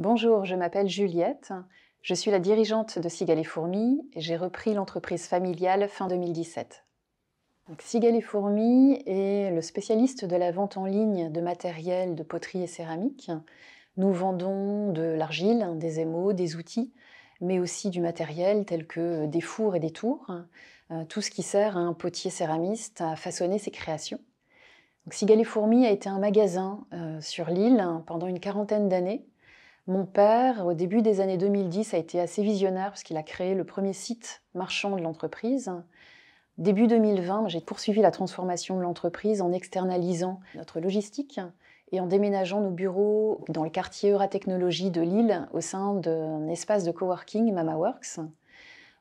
Bonjour, je m'appelle Juliette, je suis la dirigeante de Cigale et Fourmis et j'ai repris l'entreprise familiale fin 2017. Donc, Cigale et Fourmis est le spécialiste de la vente en ligne de matériel de poterie et céramique. Nous vendons de l'argile, des émaux, des outils, mais aussi du matériel tel que des fours et des tours, euh, tout ce qui sert à un potier céramiste à façonner ses créations. Donc, et Fourmis a été un magasin euh, sur l'île pendant une quarantaine d'années mon père, au début des années 2010, a été assez visionnaire parce qu'il a créé le premier site marchand de l'entreprise. Début 2020, j'ai poursuivi la transformation de l'entreprise en externalisant notre logistique et en déménageant nos bureaux dans le quartier Euratechnologie de Lille au sein d'un espace de coworking Mama Works.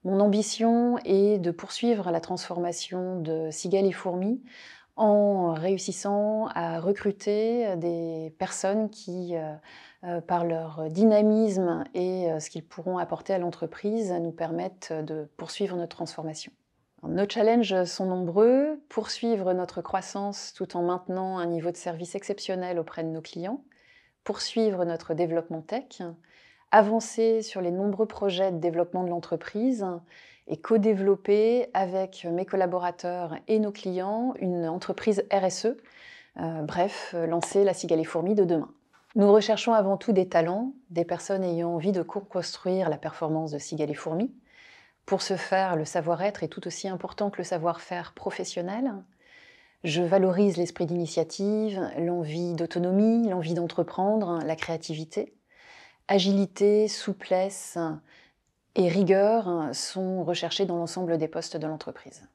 Mon ambition est de poursuivre la transformation de Sigal et Fourmi en réussissant à recruter euh, des personnes qui, euh, euh, par leur dynamisme et ce qu'ils pourront apporter à l'entreprise, nous permettent de poursuivre notre transformation. Nos challenges sont nombreux, poursuivre notre croissance tout en maintenant un niveau de service exceptionnel auprès de nos clients, poursuivre notre développement tech, avancer sur les nombreux projets de développement de l'entreprise et co-développer avec mes collaborateurs et nos clients une entreprise RSE, euh, bref, lancer la cigale et fourmi de demain. Nous recherchons avant tout des talents, des personnes ayant envie de co-construire la performance de Cigale et Fourmi. Pour ce faire, le savoir-être est tout aussi important que le savoir-faire professionnel. Je valorise l'esprit d'initiative, l'envie d'autonomie, l'envie d'entreprendre, la créativité agilité, souplesse et rigueur sont recherchés dans l'ensemble des postes de l'entreprise.